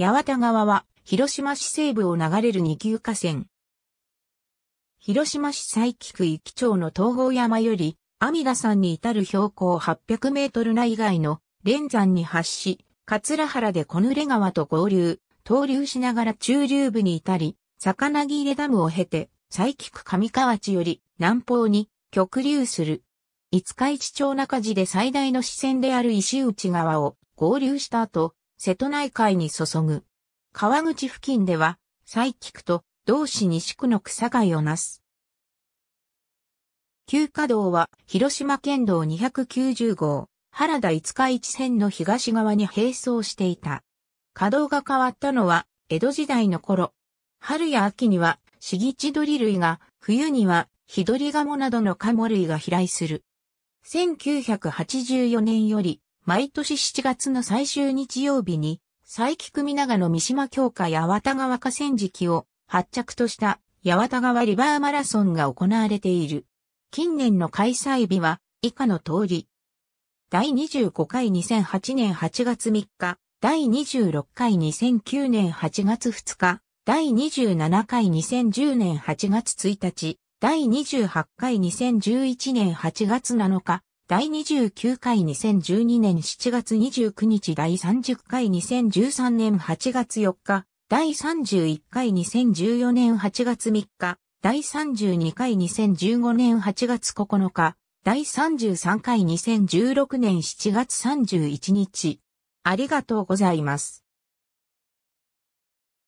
八幡川は、広島市西部を流れる二級河川。広島市佐伯区き町の東方山より、阿弥陀山に至る標高800メートル内外の連山に発し、桂原で小濡川と合流、東流しながら中流部に至り、魚木入れダムを経て、佐伯区上川地より南方に極流する。五日市町中地で最大の支線である石内川を合流した後、瀬戸内海に注ぐ。川口付近では、西菊と同市西区の草貝をなす。旧華道は広島県道290号、原田五日市線の東側に並走していた。稼働が変わったのは江戸時代の頃。春や秋にはシギチドリ類が、冬にはヒドリガモなどのカモ類が飛来する。1984年より毎年7月の最終日曜日に、佐伯組長の三島協会八幡川河川敷を発着とした八幡川リバーマラソンが行われている。近年の開催日は以下の通り。第25回2008年8月3日、第26回2009年8月2日、第27回2010年8月1日、第28回2011年8月7日、第29回2012年7月29日第30回2013年8月4日第31回2014年8月3日第32回2015年8月9日第33回2016年7月31日ありがとうございます。